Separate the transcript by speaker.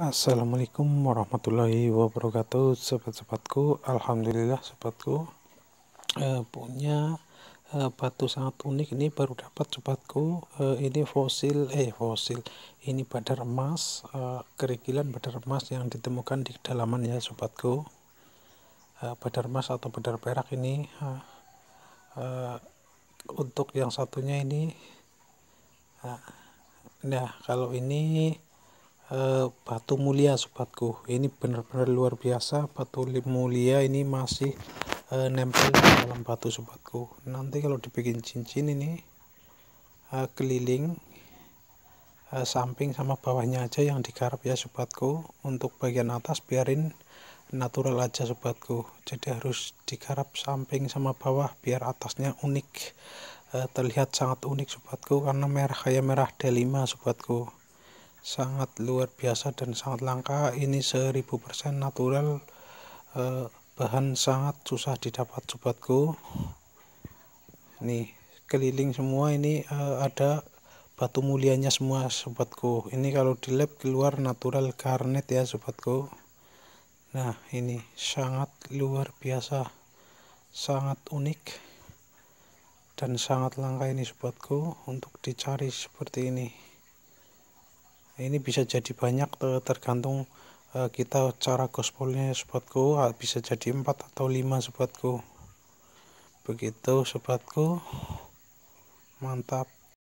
Speaker 1: Assalamualaikum warahmatullahi wabarakatuh sobat-sobatku Alhamdulillah sobatku e, punya e, batu sangat unik ini baru dapat sobatku e, ini fosil eh fosil ini badar emas e, kerikilan badar emas yang ditemukan di kedalaman ya sobatku e, badar emas atau badar perak ini e, e, untuk yang satunya ini nah kalau ini Eh, batu mulia sobatku ini benar-benar luar biasa batu mulia ini masih uh, nempel di dalam batu sobatku nanti kalau dibikin cincin ini uh, keliling uh, samping sama bawahnya aja yang digarap ya sobatku untuk bagian atas biarin natural aja sobatku jadi harus digarap samping sama bawah biar atasnya unik terlihat sangat unik sobatku karena merah kayak merah D5 sobatku sangat luar biasa dan sangat langka ini 1000% natural eh, bahan sangat susah didapat sobatku nih keliling semua ini eh, ada batu mulianya semua sobatku ini kalau di lab keluar natural garnet ya sobatku nah ini sangat luar biasa sangat unik dan sangat langka ini sobatku untuk dicari seperti ini ini bisa jadi banyak eh, tergantung eh, kita cara gospelnya sobatku bisa jadi 4 atau 5 sobatku begitu sobatku mantap